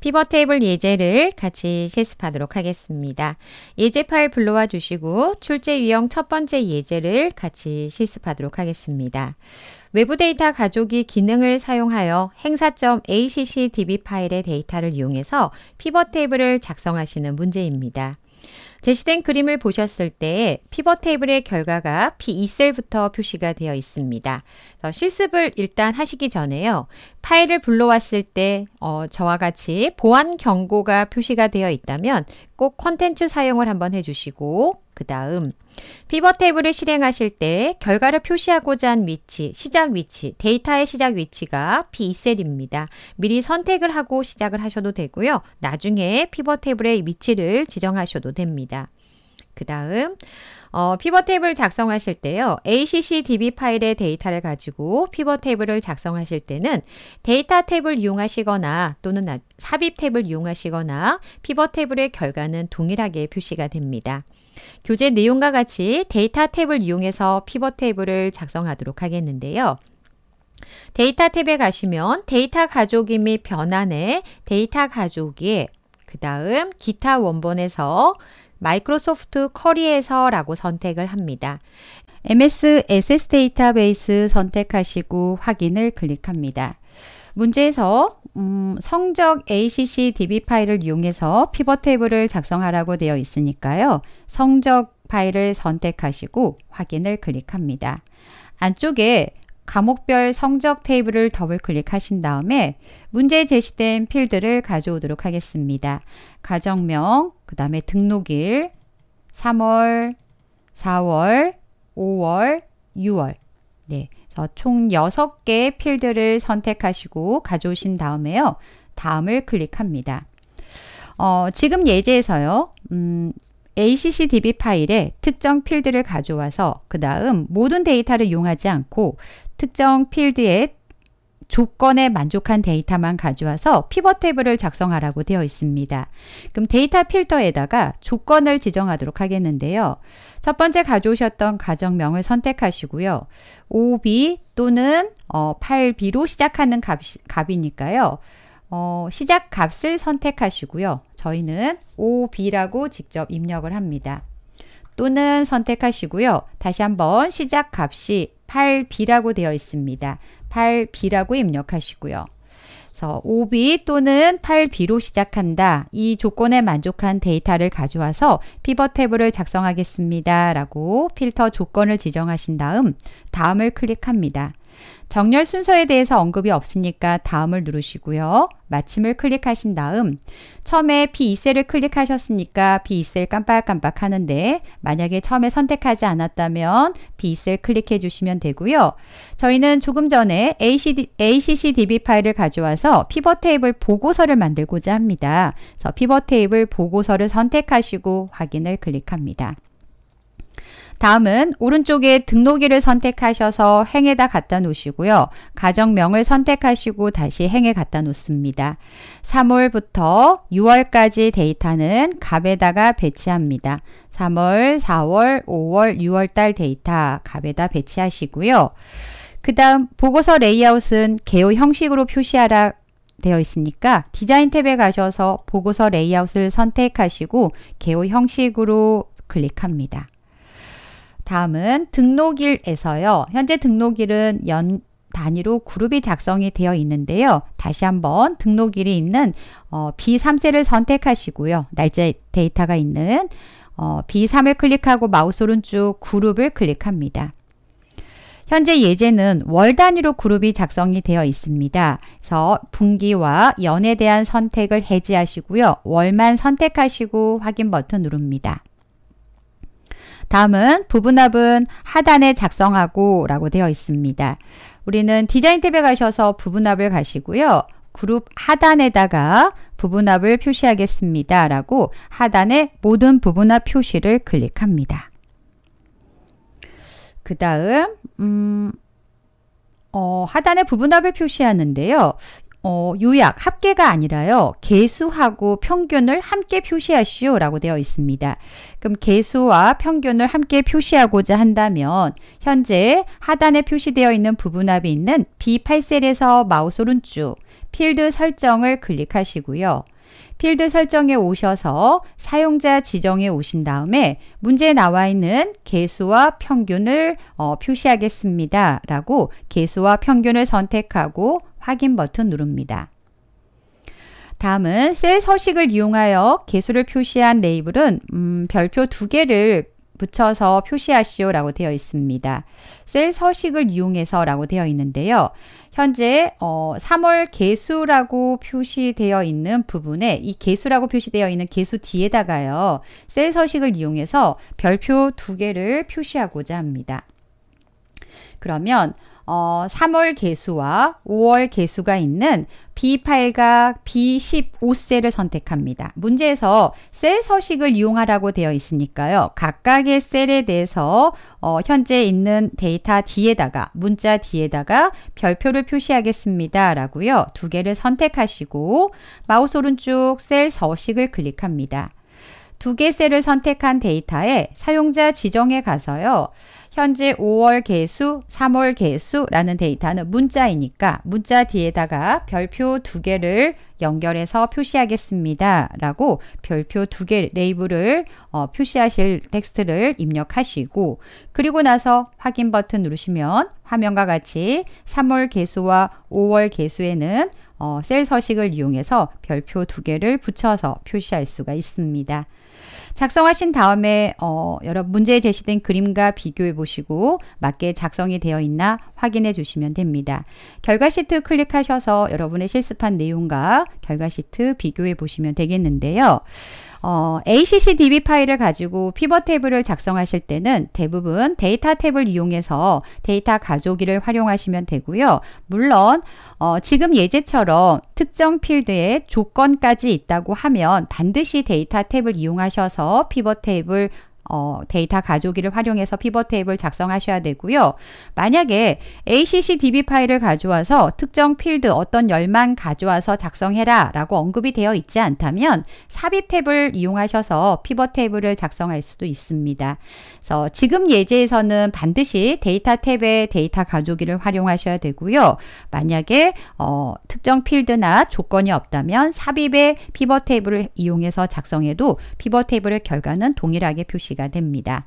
피벗 테이블 예제를 같이 실습하도록 하겠습니다. 예제 파일 불러와 주시고 출제 유형 첫 번째 예제를 같이 실습하도록 하겠습니다. 외부 데이터 가족이 기능을 사용하여 행사.accdb 파일의 데이터를 이용해서 피벗 테이블을 작성하시는 문제입니다. 제시된 그림을 보셨을 때 피벗 테이블의 결과가 P2셀부터 표시가 되어 있습니다. 실습을 일단 하시기 전에요. 파일을 불러왔을 때 어, 저와 같이 보안 경고가 표시가 되어 있다면 꼭 컨텐츠 사용을 한번 해주시고 그 다음 피벗 테이블을 실행하실 때 결과를 표시하고자 한 위치, 시작 위치, 데이터의 시작 위치가 P2셀입니다. 미리 선택을 하고 시작을 하셔도 되고요. 나중에 피벗 테이블의 위치를 지정하셔도 됩니다. 그 다음 어, 피벗 테이블 작성하실 때요. ACCDB 파일의 데이터를 가지고 피벗 테이블을 작성하실 때는 데이터 탭을 이용하시거나 또는 삽입 탭을 이용하시거나 피벗 테이블의 결과는 동일하게 표시가 됩니다. 교재 내용과 같이 데이터 탭을 이용해서 피벗 테이블을 작성하도록 하겠는데요. 데이터 탭에 가시면 데이터 가족이 및 변환에 데이터 가족이 그 다음 기타 원본에서 마이크로소프트 커리에서 라고 선택을 합니다. MS SS 데이터베이스 선택하시고 확인을 클릭합니다. 문제에서 음, 성적 ACC DB 파일을 이용해서 피벗 테이블을 작성하라고 되어 있으니까요. 성적 파일을 선택하시고 확인을 클릭합니다. 안쪽에 과목별 성적 테이블을 더블 클릭하신 다음에 문제 제시된 필드를 가져오도록 하겠습니다. 가정명, 그 다음에 등록일, 3월, 4월, 5월, 6월. 네. 어, 총 6개의 필드를 선택하시고 가져오신 다음에요. 다음을 클릭합니다. 어, 지금 예제에서요. 음, ACCDB 파일에 특정 필드를 가져와서 그 다음 모든 데이터를 이용하지 않고 특정 필드에 조건에 만족한 데이터만 가져와서 피벗 테이블을 작성하라고 되어 있습니다. 그럼 데이터 필터에다가 조건을 지정하도록 하겠는데요. 첫 번째 가져오셨던 가정명을 선택하시고요. OB 또는 어, 파 B로 시작하는 값, 값이니까요. 어, 시작 값을 선택하시고요. 저희는 OB라고 직접 입력을 합니다. 또는 선택하시고요. 다시 한번 시작 값이 8B라고 되어 있습니다. 8B라고 입력하시고요. 그래서 5B 또는 8B로 시작한다. 이 조건에 만족한 데이터를 가져와서 피벗 태블을 작성하겠습니다. 라고 필터 조건을 지정하신 다음 다음을 클릭합니다. 정렬 순서에 대해서 언급이 없으니까 다음을 누르시고요. 마침을 클릭하신 다음 처음에 B2셀을 클릭하셨으니까 B2셀 깜빡깜빡 하는데 만약에 처음에 선택하지 않았다면 B2셀 클릭해 주시면 되고요. 저희는 조금 전에 ACD, ACCDB 파일을 가져와서 피벗 테이블 보고서를 만들고자 합니다. 그래서 피벗 테이블 보고서를 선택하시고 확인을 클릭합니다. 다음은 오른쪽에 등록일을 선택하셔서 행에다 갖다 놓으시고요. 가정명을 선택하시고 다시 행에 갖다 놓습니다. 3월부터 6월까지 데이터는 값에다가 배치합니다. 3월, 4월, 5월, 6월달 데이터 값에다 배치하시고요. 그 다음 보고서 레이아웃은 개요 형식으로 표시하라 되어 있으니까 디자인 탭에 가셔서 보고서 레이아웃을 선택하시고 개요 형식으로 클릭합니다. 다음은 등록일에서요. 현재 등록일은 연 단위로 그룹이 작성이 되어 있는데요. 다시 한번 등록일이 있는 어, b 3세를 선택하시고요. 날짜 데이터가 있는 어, B3을 클릭하고 마우스 오른쪽 그룹을 클릭합니다. 현재 예제는 월 단위로 그룹이 작성이 되어 있습니다. 그래서 분기와 연에 대한 선택을 해지하시고요 월만 선택하시고 확인 버튼 누릅니다. 다음은 부분합은 하단에 작성하고 라고 되어 있습니다. 우리는 디자인 탭에 가셔서 부분합을 가시고요. 그룹 하단에다가 부분합을 표시하겠습니다. 라고 하단에 모든 부분합 표시를 클릭합니다. 그 다음 음, 어, 하단에 부분합을 표시하는데요. 어, 요약, 합계가 아니라요. 개수하고 평균을 함께 표시하시오 라고 되어 있습니다. 그럼 개수와 평균을 함께 표시하고자 한다면 현재 하단에 표시되어 있는 부분합이 있는 B8셀에서 마우스 오른쪽 필드 설정을 클릭하시고요. 필드 설정에 오셔서 사용자 지정에 오신 다음에 문제에 나와 있는 개수와 평균을 어, 표시하겠습니다. 라고 개수와 평균을 선택하고 확인 버튼 누릅니다. 다음은 셀 서식을 이용하여 개수를 표시한 레이블은 음, 별표 두 개를 붙여서 표시하시오 라고 되어 있습니다. 셀 서식을 이용해서 라고 되어 있는데요. 현재 어, 3월 개수라고 표시되어 있는 부분에 이 개수라고 표시되어 있는 개수 뒤에다가요. 셀 서식을 이용해서 별표 두 개를 표시하고자 합니다. 그러면 어, 3월 개수와 5월 개수가 있는 B8각 B15셀을 선택합니다. 문제에서 셀 서식을 이용하라고 되어 있으니까요. 각각의 셀에 대해서 어, 현재 있는 데이터 뒤에다가 문자 뒤에다가 별표를 표시하겠습니다. 라고요. 두 개를 선택하시고 마우스 오른쪽 셀 서식을 클릭합니다. 두 개 셀을 선택한 데이터에 사용자 지정에 가서요. 현재 5월 개수, 3월 개수라는 데이터는 문자이니까 문자 뒤에다가 별표 두 개를 연결해서 표시하겠습니다. 라고 별표 두 개 레이블을 어, 표시하실 텍스트를 입력하시고 그리고 나서 확인 버튼 누르시면 화면과 같이 3월 개수와 5월 개수에는 어, 셀 서식을 이용해서 별표 두 개를 붙여서 표시할 수가 있습니다. 작성하신 다음에 어, 여러 문제에 제시된 그림과 비교해 보시고 맞게 작성이 되어 있나 확인해 주시면 됩니다. 결과 시트 클릭하셔서 여러분의 실습한 내용과 결과 시트 비교해 보시면 되겠는데요. 어, ACC DB 파일을 가지고 피벗 테이블을 작성하실 때는 대부분 데이터 탭을 이용해서 데이터 가족오기를 활용하시면 되고요. 물론 어, 지금 예제처럼 특정 필드에 조건까지 있다고 하면 반드시 데이터 탭을 이용하셔서 피벗 테이블 어, 데이터 가져오기를 활용해서 피벗 테이블 작성하셔야 되고요. 만약에 ACCDB 파일을 가져와서 특정 필드 어떤 열만 가져와서 작성해라 라고 언급이 되어 있지 않다면 삽입 탭을 이용하셔서 피벗 테이블을 작성할 수도 있습니다. 그래서 지금 예제에서는 반드시 데이터 탭에 데이터 가져오기를 활용하셔야 되고요. 만약에 어, 특정 필드나 조건이 없다면 삽입에 피벗 테이블을 이용해서 작성해도 피벗 테이블의 결과는 동일하게 표시가 정리가 됩니다.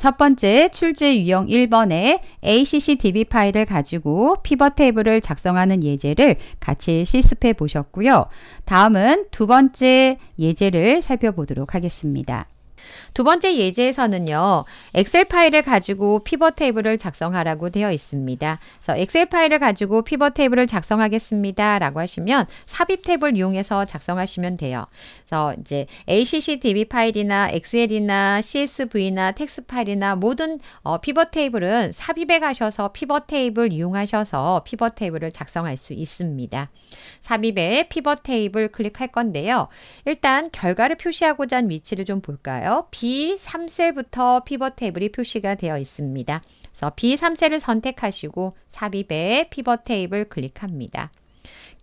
첫 번째 출제 유형 1번에 ACCDB 파일을 가지고 피벗 테이블을 작성하는 예제를 같이 실습해 보셨고요. 다음은 두 번째 예제를 살펴보도록 하겠습니다. 두 번째 예제에서는요. 엑셀 파일을 가지고 피벗 테이블을 작성하라고 되어 있습니다. 그래서 엑셀 파일을 가지고 피벗 테이블을 작성하겠습니다. 라고 하시면 삽입 탭을 이용해서 작성하시면 돼요. 그래서 이제 ACCDB 파일이나 엑셀이나 CSV나 텍스 파일이나 모든 어, 피벗 테이블은 삽입에 가셔서 피벗 테이블 이용하셔서 피벗 테이블을 작성할 수 있습니다. 삽입에 피벗 테이블 클릭할 건데요. 일단 결과를 표시하고자 한 위치를 좀 볼까요? 볼 B3세부터 피벗 테이블이 표시가 되어 있습니다. 그래서 B3세를 선택하시고 삽입에 피벗 테이블 클릭합니다.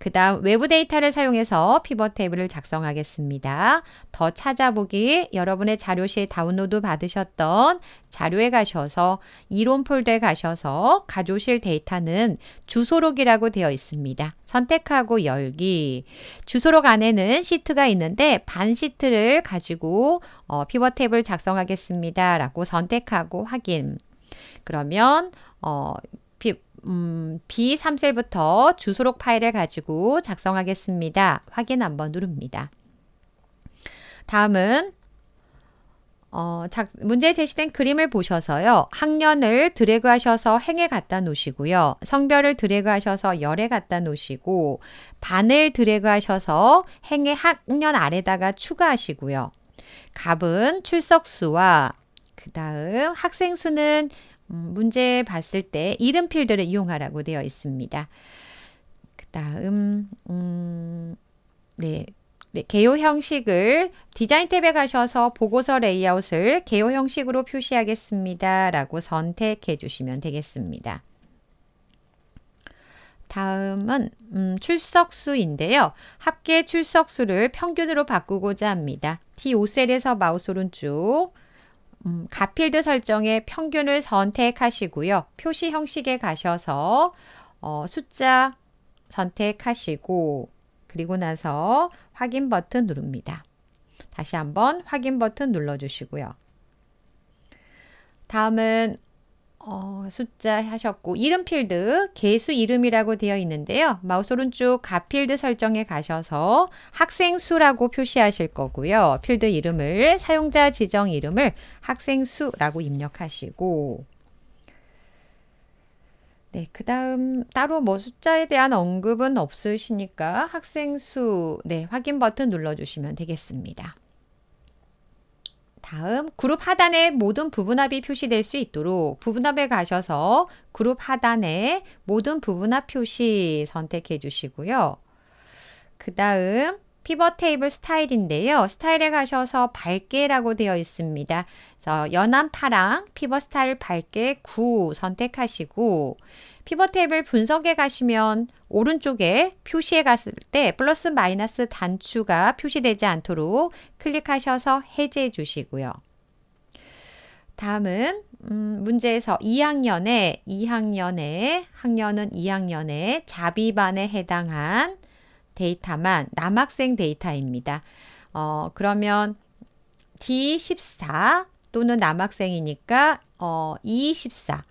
그 다음 외부 데이터를 사용해서 피벗 테이블을 작성하겠습니다. 더 찾아보기 여러분의 자료실 다운로드 받으셨던 자료에 가셔서 이론 폴더에 가셔서 가조실 데이터는 주소록이라고 되어 있습니다. 선택하고 열기. 주소록 안에는 시트가 있는데 반 시트를 가지고 어, 피벗 탭을 작성하겠습니다. 라고 선택하고 확인. 그러면 어, 비, 음, B3셀부터 주소록 파일을 가지고 작성하겠습니다. 확인 한번 누릅니다. 다음은 어, 작, 문제 제시된 그림을 보셔서요. 학년을 드래그 하셔서 행에 갖다 놓으시고요. 성별을 드래그 하셔서 열에 갖다 놓으시고 반을 드래그 하셔서 행의 학년 아래다가 추가하시고요. 값은 출석수와 그 다음 학생 수는 음, 문제 봤을 때 이름 필드를 이용하라고 되어 있습니다. 그 다음, 음, 네. 네, 개요 형식을 디자인 탭에 가셔서 보고서 레이아웃을 개요 형식으로 표시하겠습니다. 라고 선택해 주시면 되겠습니다. 다음은 음, 출석수인데요. 합계 출석수를 평균으로 바꾸고자 합니다. T5셀에서 마우스 오른쪽 음, 가필드 설정의 평균을 선택하시고요. 표시 형식에 가셔서 어, 숫자 선택하시고 그리고 나서 확인 버튼 누릅니다. 다시 한번 확인 버튼 눌러주시고요. 다음은 어, 숫자 하셨고 이름 필드 개수 이름이라고 되어 있는데요. 마우스 오른쪽 가필드 설정에 가셔서 학생 수라고 표시하실 거고요. 필드 이름을 사용자 지정 이름을 학생 수라고 입력하시고 네, 그 다음 따로 뭐 숫자에 대한 언급은 없으시니까 학생 수, 네, 확인 버튼 눌러주시면 되겠습니다. 다음 그룹 하단에 모든 부분합이 표시될 수 있도록 부분합에 가셔서 그룹 하단에 모든 부분합 표시 선택해 주시고요. 그 다음 피벗 테이블 스타일인데요. 스타일에 가셔서 밝게라고 되어 있습니다. 그래서 연한 파랑 피벗 스타일 밝게 9 선택하시고 피벗 테이블 분석에 가시면 오른쪽에 표시해 갔을 때 플러스 마이너스 단추가 표시되지 않도록 클릭하셔서 해제해 주시고요. 다음은 음, 문제에서 2학년에 2학년에 학년은 2학년에 자비반에 해당한 데이터만 남학생 데이터입니다. 어, 그러면 D14 또는 남학생이니까 어, E14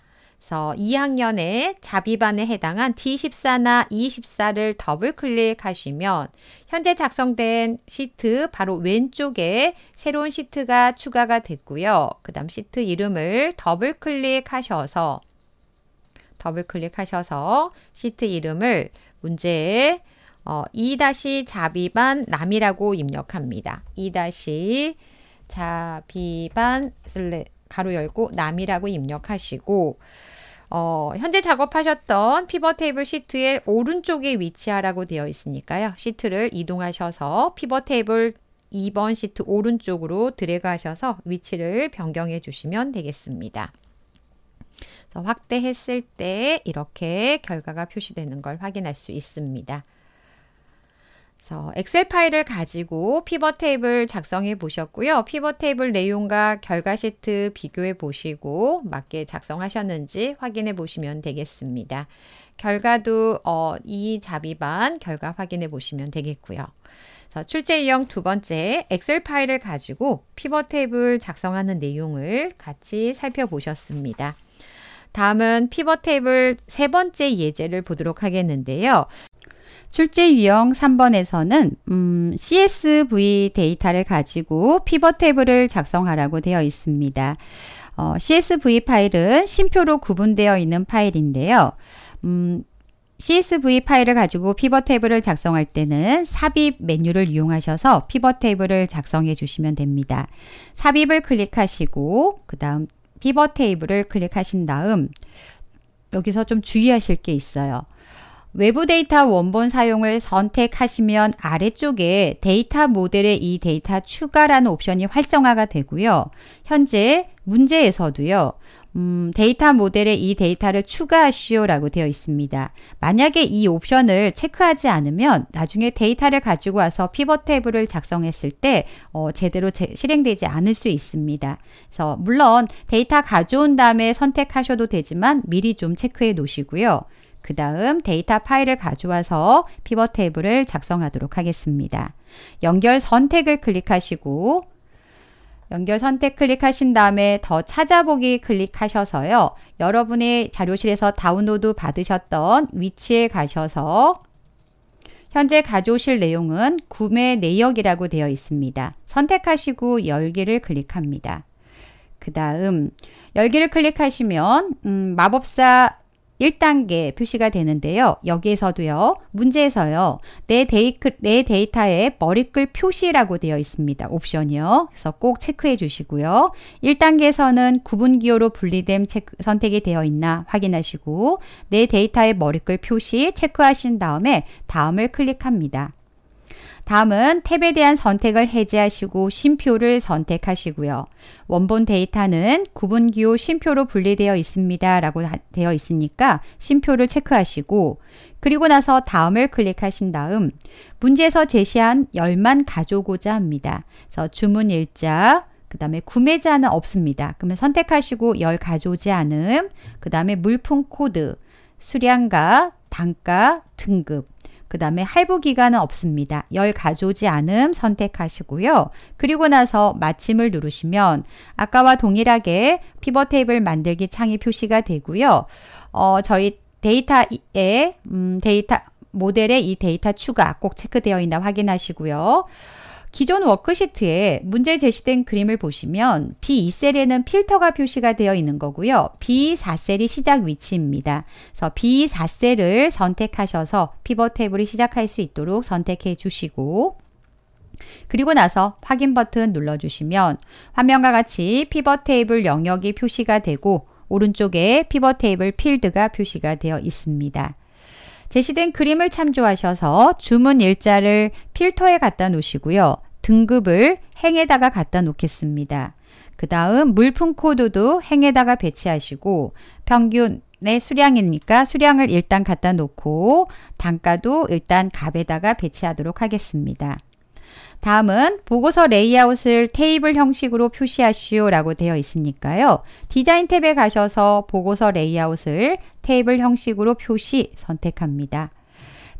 그래서 2학년에 자비반에 해당한 D14나 E14를 더블 클릭하시면 현재 작성된 시트 바로 왼쪽에 새로운 시트가 추가가 됐고요. 그 다음 시트 이름을 더블 클릭하셔서 더블 클릭하셔서 시트 이름을 문제에 어, 2-자비반 남이라고 입력합니다. 2-자비반 슬래 가로 열고 남이라고 입력하시고 어, 현재 작업하셨던 피벗 테이블 시트의 오른쪽에 위치하라고 되어 있으니까요. 시트를 이동하셔서 피벗 테이블 2번 시트 오른쪽으로 드래그 하셔서 위치를 변경해 주시면 되겠습니다. 확대했을 때 이렇게 결과가 표시되는 걸 확인할 수 있습니다. 그래서 엑셀 파일을 가지고 피벗 테이블 작성해 보셨고요. 피벗 테이블 내용과 결과 시트 비교해 보시고 맞게 작성하셨는지 확인해 보시면 되겠습니다. 결과도 어, 이 자비반 결과 확인해 보시면 되겠고요. 출제 유형 두 번째 엑셀 파일을 가지고 피벗 테이블 작성하는 내용을 같이 살펴보셨습니다. 다음은 피벗 테이블 세 번째 예제를 보도록 하겠는데요. 출제 유형 3번에서는 음, CSV 데이터를 가지고 피벗 테이블을 작성하라고 되어 있습니다. 어, CSV 파일은 심표로 구분되어 있는 파일인데요. 음, CSV 파일을 가지고 피벗 테이블을 작성할 때는 삽입 메뉴를 이용하셔서 피벗 테이블을 작성해 주시면 됩니다. 삽입을 클릭하시고 그 다음 피벗 테이블을 클릭하신 다음 여기서 좀 주의하실 게 있어요. 외부 데이터 원본 사용을 선택하시면 아래쪽에 데이터 모델에 이 데이터 추가라는 옵션이 활성화가 되고요. 현재 문제에서도요. 음, 데이터 모델에 이 데이터를 추가하시오 라고 되어 있습니다. 만약에 이 옵션을 체크하지 않으면 나중에 데이터를 가지고 와서 피벗 테이블을 작성했을 때 어, 제대로 제, 실행되지 않을 수 있습니다. 그래서 물론 데이터 가져온 다음에 선택하셔도 되지만 미리 좀 체크해 놓으시고요. 그 다음 데이터 파일을 가져와서 피벗 테이블을 작성하도록 하겠습니다. 연결 선택을 클릭하시고 연결 선택 클릭하신 다음에 더 찾아보기 클릭하셔서요. 여러분의 자료실에서 다운로드 받으셨던 위치에 가셔서 현재 가져오실 내용은 구매 내역이라고 되어 있습니다. 선택하시고 열기를 클릭합니다. 그 다음 열기를 클릭하시면 음, 마법사 1단계 표시가 되는데요. 여기에서도요. 문제에서요. 내, 데이내 데이터에 머리글 표시라고 되어 있습니다. 옵션이요. 그래서 꼭 체크해 주시고요. 1단계에서는 구분 기호로 분리됨 체크, 선택이 되어 있나 확인하시고 내 데이터에 머리글 표시 체크하신 다음에 다음을 클릭합니다. 다음은 탭에 대한 선택을 해제하시고 쉼표를 선택하시고요. 원본 데이터는 구분기호 쉼표로 분리되어 있습니다. 라고 되어 있으니까 쉼표를 체크하시고 그리고 나서 다음을 클릭하신 다음 문제에서 제시한 열만 가져오고자 합니다. 그래서 주문 일자, 그 다음에 구매자는 없습니다. 그러면 선택하시고 열 가져오지 않음, 그 다음에 물품 코드, 수량과 단가, 등급 그 다음에 할부 기간은 없습니다. 열가져지 않음 선택하시고요. 그리고 나서 마침을 누르시면 아까와 동일하게 피벗 테이블 만들기 창이 표시가 되고요. 어, 저희 데이터에 음, 데이터 모델의 이 데이터 추가 꼭 체크되어 있나 확인하시고요. 기존 워크시트에 문제 제시된 그림을 보시면 B2셀에는 필터가 표시가 되어 있는 거고요. B4셀이 시작 위치입니다. 그래서 B4셀을 선택하셔서 피벗 테이블이 시작할 수 있도록 선택해 주시고 그리고 나서 확인 버튼 눌러주시면 화면과 같이 피벗 테이블 영역이 표시가 되고 오른쪽에 피벗 테이블 필드가 표시가 되어 있습니다. 제시된 그림을 참조하셔서 주문 일자를 필터에 갖다 놓으시고요. 등급을 행에다가 갖다 놓겠습니다. 그 다음 물품 코드도 행에다가 배치하시고 평균의 수량이니까 수량을 일단 갖다 놓고 단가도 일단 값에다가 배치하도록 하겠습니다. 다음은 보고서 레이아웃을 테이블 형식으로 표시하시오 라고 되어 있으니까요. 디자인 탭에 가셔서 보고서 레이아웃을 테이블 형식으로 표시 선택합니다.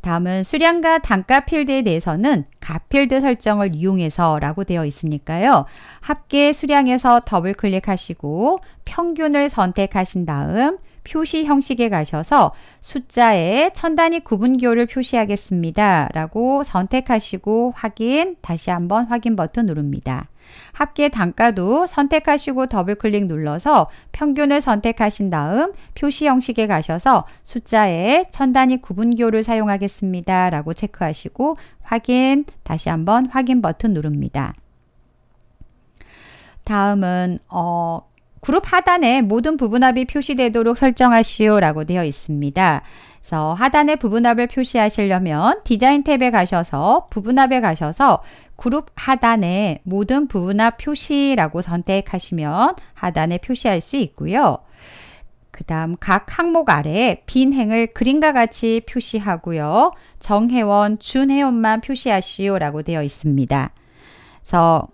다음은 수량과 단가 필드에 대해서는 가필드 설정을 이용해서 라고 되어 있으니까요. 합계 수량에서 더블 클릭하시고 평균을 선택하신 다음 표시 형식에 가셔서 숫자에 천 단위 구분기호를 표시하겠습니다. 라고 선택하시고 확인, 다시 한번 확인 버튼 누릅니다. 합계 단가도 선택하시고 더블클릭 눌러서 평균을 선택하신 다음 표시 형식에 가셔서 숫자에 천 단위 구분기호를 사용하겠습니다. 라고 체크하시고 확인, 다시 한번 확인 버튼 누릅니다. 다음은 어, 그룹 하단에 모든 부분합이 표시되도록 설정하시오 라고 되어 있습니다. 그래서 하단에 부분합을 표시하시려면 디자인 탭에 가셔서 부분합에 가셔서 그룹 하단에 모든 부분합 표시라고 선택하시면 하단에 표시할 수 있고요. 그 다음 각 항목 아래 빈 행을 그림과 같이 표시하고요. 정회원, 준회원만 표시하시오 라고 되어 있습니다. 그래서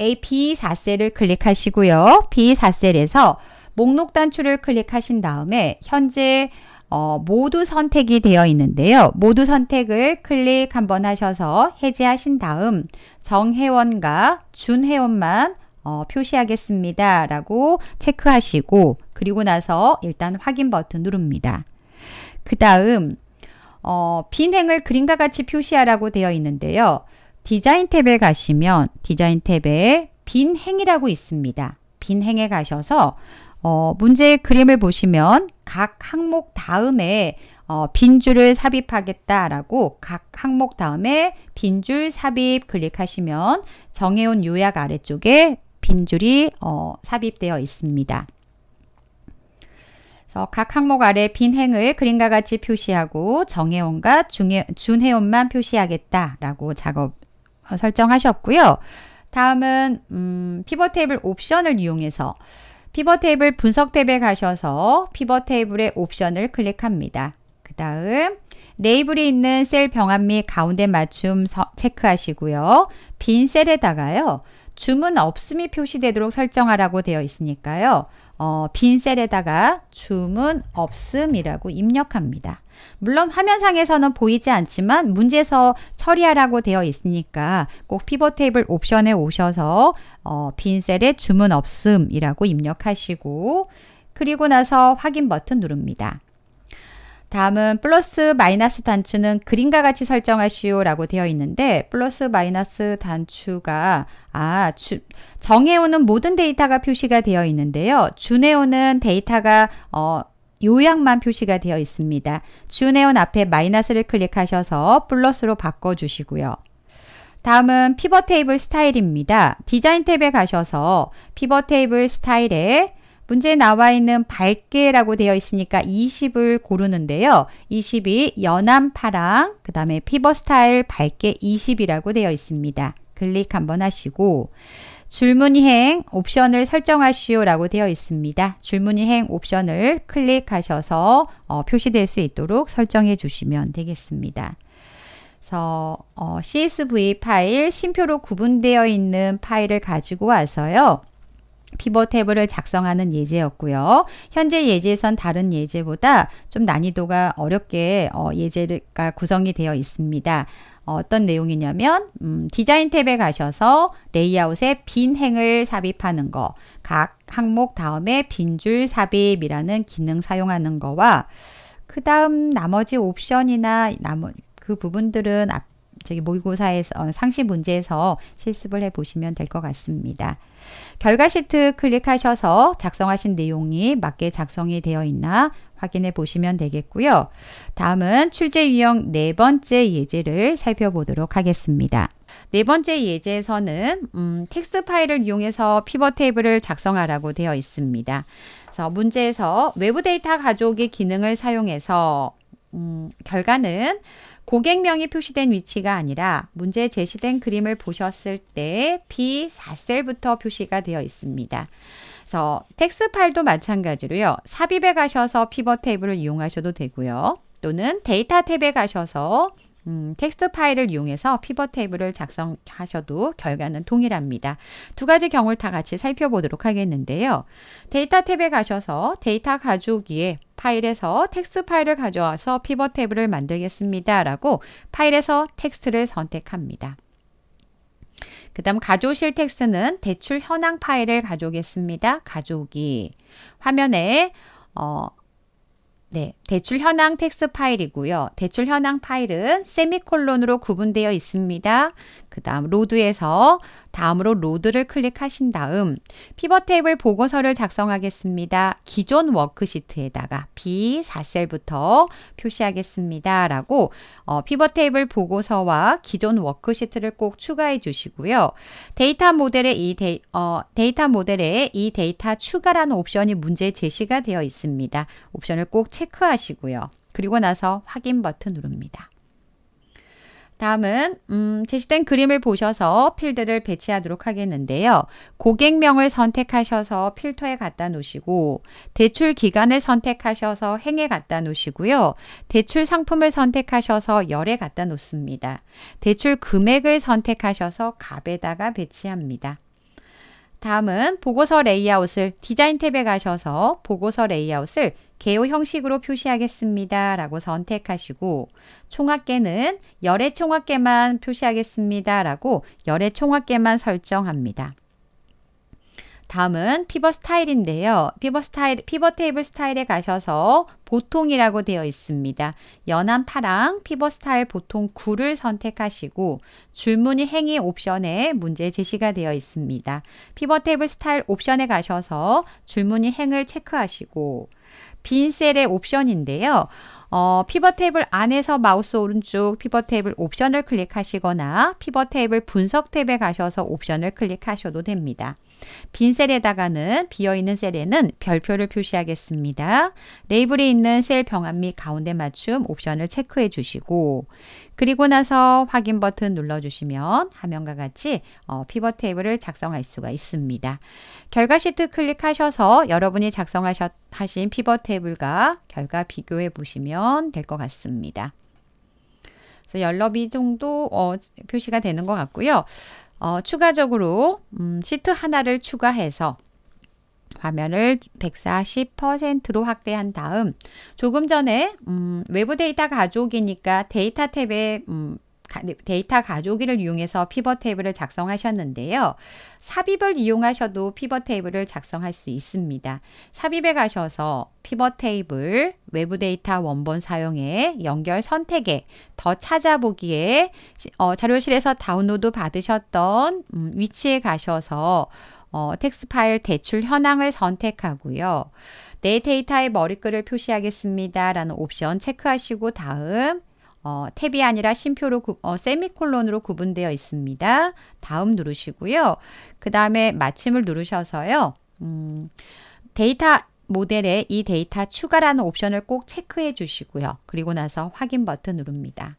A, p 4셀을 클릭하시고요. B4셀에서 목록 단추를 클릭하신 다음에 현재 어, 모두 선택이 되어 있는데요. 모두 선택을 클릭 한번 하셔서 해제하신 다음 정회원과 준회원만 어, 표시하겠습니다. 라고 체크하시고 그리고 나서 일단 확인 버튼 누릅니다. 그 다음 어, 빈 행을 그림과 같이 표시하라고 되어 있는데요. 디자인 탭에 가시면 디자인 탭에 빈 행이라고 있습니다. 빈 행에 가셔서 어, 문제의 그림을 보시면 각 항목 다음에 어, 빈 줄을 삽입하겠다라고 각 항목 다음에 빈 줄 삽입 클릭하시면 정해온 요약 아래쪽에 빈 줄이 어, 삽입되어 있습니다. 그래서 각 항목 아래 빈 행을 그림과 같이 표시하고 정해원과 준해원만 표시하겠다라고 작업 어, 설정하셨고요. 다음은 음, 피벗 테이블 옵션을 이용해서 피벗 테이블 분석 탭에 가셔서 피벗 테이블의 옵션을 클릭합니다. 그 다음 레이블이 있는 셀 병합 및 가운데 맞춤 체크하시고요. 빈 셀에다가요. 줌은 없음이 표시되도록 설정하라고 되어 있으니까요. 어, 빈 셀에다가 줌은 없음이라고 입력합니다. 물론 화면상에서는 보이지 않지만 문제에서 처리하라고 되어 있으니까 꼭 피벗 테이블 옵션에 오셔서 어, 빈 셀에 주문 없음이라고 입력하시고 그리고 나서 확인 버튼 누릅니다. 다음은 플러스 마이너스 단추는 그림과 같이 설정하시오 라고 되어 있는데 플러스 마이너스 단추가 아, 주, 정해오는 모든 데이터가 표시가 되어 있는데요. 준해오는 데이터가 어, 요약만 표시가 되어 있습니다. 준해온 앞에 마이너스를 클릭하셔서 플러스로 바꿔주시고요. 다음은 피벗 테이블 스타일입니다. 디자인 탭에 가셔서 피벗 테이블 스타일에 문제에 나와 있는 밝게라고 되어 있으니까 20을 고르는데요. 20이 연한 파랑, 그 다음에 피버 스타일 밝게 20이라고 되어 있습니다. 클릭 한번 하시고 줄무늬행 옵션을 설정하시오 라고 되어 있습니다. 줄무늬행 옵션을 클릭하셔서 어, 표시될 수 있도록 설정해 주시면 되겠습니다. 그래서 어, CSV 파일, 심표로 구분되어 있는 파일을 가지고 와서요. 피벗 테이블을 작성하는 예제였고요. 현재 예제에선 다른 예제보다 좀 난이도가 어렵게 어, 예제가 구성이 되어 있습니다. 어떤 내용이냐면 음, 디자인 탭에 가셔서 레이아웃에 빈 행을 삽입하는 거, 각 항목 다음에 빈 줄 삽입이라는 기능 사용하는 거와 그 다음 나머지 옵션이나 나머, 그 부분들은 앞 저기 모의고사에서 어, 상시 문제에서 실습을 해 보시면 될 것 같습니다. 결과 시트 클릭하셔서 작성하신 내용이 맞게 작성이 되어 있나 확인해 보시면 되겠고요. 다음은 출제 유형 네 번째 예제를 살펴보도록 하겠습니다. 네 번째 예제에서는 음, 텍스트 파일을 이용해서 피벗 테이블을 작성하라고 되어 있습니다. 그래서 문제에서 외부 데이터 가져오기 기능을 사용해서 음, 결과는 고객명이 표시된 위치가 아니라 문제에 제시된 그림을 보셨을 때 B4셀부터 표시가 되어 있습니다. 그래서 텍스 파일도 마찬가지로요. 삽입에 가셔서 피벗 테이블을 이용하셔도 되고요. 또는 데이터 탭에 가셔서 음, 텍스트 파일을 이용해서 피벗 테이블을 작성하셔도 결과는 동일합니다. 두 가지 경우를 다 같이 살펴보도록 하겠는데요. 데이터 탭에 가셔서 데이터 가져오기에 파일에서 텍스트 파일을 가져와서 피벗 탭을 만들겠습니다. 라고 파일에서 텍스트를 선택합니다. 그 다음 가져오실 텍스트는 대출 현황 파일을 가져오겠습니다. 가져오기. 화면에 어, 네, 대출 현황 텍스 파일이고요. 대출 현황 파일은 세미콜론으로 구분되어 있습니다. 그 다음 로드에서 다음으로 로드를 클릭하신 다음 피벗 테이블 보고서를 작성하겠습니다. 기존 워크시트에다가 B4셀부터 표시하겠습니다. 라고 어, 피벗 테이블 보고서와 기존 워크시트를 꼭 추가해 주시고요. 데이터 모델에 이 데이, 어, 데이터 모델에 이 데이터 추가라는 옵션이 문제 제시가 되어 있습니다. 옵션을 꼭 체크하시고 하시고요. 그리고 나서 확인 버튼 누릅니다. 다음은 음, 제시된 그림을 보셔서 필드를 배치하도록 하겠는데요. 고객명을 선택하셔서 필터에 갖다 놓으시고 대출 기간을 선택하셔서 행에 갖다 놓으시고요. 대출 상품을 선택하셔서 열에 갖다 놓습니다. 대출 금액을 선택하셔서 값에다가 배치합니다. 다음은 보고서 레이아웃을 디자인 탭에 가셔서 보고서 레이아웃을 개요 형식으로 표시하겠습니다. 라고 선택하시고 총합계는 열의 총합계만 표시하겠습니다. 라고 열의 총합계만 설정합니다. 다음은 피벗 스타일인데요. 피벗 스타일, 피벗 테이블 스타일에 가셔서 보통이라고 되어 있습니다. 연한 파랑 피벗 스타일 보통 9를 선택하시고 줄무늬 행위 옵션에 문제 제시가 되어 있습니다. 피벗 테이블 스타일 옵션에 가셔서 줄무늬 행을 체크하시고 빈 셀의 옵션인데요. 어, 피벗 테이블 안에서 마우스 오른쪽 피벗 테이블 옵션을 클릭하시거나 피벗 테이블 분석 탭에 가셔서 옵션을 클릭하셔도 됩니다. 빈 셀에다가는 비어있는 셀에는 별표를 표시하겠습니다. 레이블에 있는 셀 병합 및 가운데 맞춤 옵션을 체크해 주시고 그리고 나서 확인 버튼 눌러주시면 화면과 같이 어, 피벗 테이블을 작성할 수가 있습니다. 결과 시트 클릭하셔서 여러분이 작성하신 피벗 테이블과 결과 비교해 보시면 될 것 같습니다. 그래서 열너비 정도 어, 표시가 되는 것 같고요. 어, 추가적으로 음, 시트 하나를 추가해서 화면을 140%로 확대한 다음 조금 전에 음, 외부 데이터 가족이니까 데이터 탭에 음, 네, 데이터 가져오기를 이용해서 피벗 테이블을 작성하셨는데요. 삽입을 이용하셔도 피벗 테이블을 작성할 수 있습니다. 삽입에 가셔서 피벗 테이블 외부 데이터 원본 사용에 연결 선택에 더 찾아보기에 어, 자료실에서 다운로드 받으셨던 음, 위치에 가셔서 어, 텍스 파일 대출 현황을 선택하고요. 내 데이터의 머리글을 표시하겠습니다. 라는 옵션 체크하시고 다음 어, 탭이 아니라 심표로 구, 어, 세미콜론으로 구분되어 있습니다. 다음 누르시고요. 그 다음에 마침을 누르셔서요. 음, 데이터 모델에 이 데이터 추가라는 옵션을 꼭 체크해 주시고요. 그리고 나서 확인 버튼 누릅니다.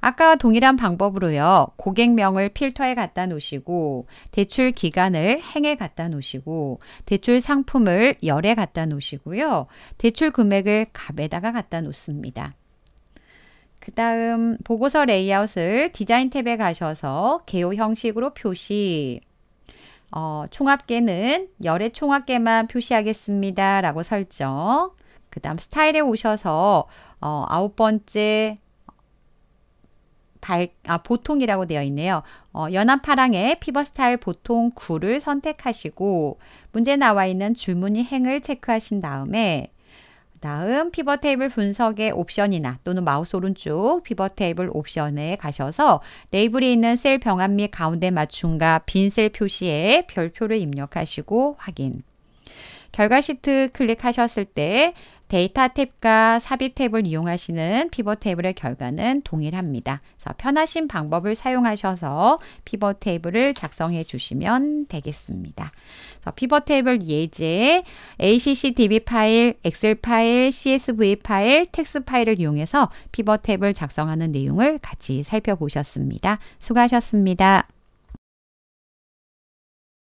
아까와 동일한 방법으로요. 고객명을 필터에 갖다 놓으시고 대출 기간을 행에 갖다 놓으시고 대출 상품을 열에 갖다 놓으시고요. 대출 금액을 갑에다가 갖다 놓습니다. 그 다음 보고서 레이아웃을 디자인 탭에 가셔서 개요 형식으로 표시 어, 총합계는 열의 총합계만 표시하겠습니다. 라고 설정 그 다음 스타일에 오셔서 어, 아홉 번째 발, 아, 보통이라고 되어 있네요. 어, 연한 파랑의 피벗 스타일 보통 9를 선택하시고 문제 나와 있는 줄무늬 행을 체크하신 다음에 다음 피벗 테이블 분석의 옵션이나 또는 마우스 오른쪽 피벗 테이블 옵션에 가셔서 레이블이 있는 셀 병합 및 가운데 맞춤과 빈 셀 표시에 별표를 입력하시고 확인. 결과 시트 클릭하셨을 때 데이터 탭과 삽입 탭을 이용하시는 피벗 테이블의 결과는 동일합니다. 그래서 편하신 방법을 사용하셔서 피벗 테이블을 작성해 주시면 되겠습니다. 피벗 테이블 예제 ACC DB 파일, 엑셀 파일, CSV 파일, 텍스 파일을 이용해서 피벗 탭을 작성하는 내용을 같이 살펴보셨습니다. 수고하셨습니다.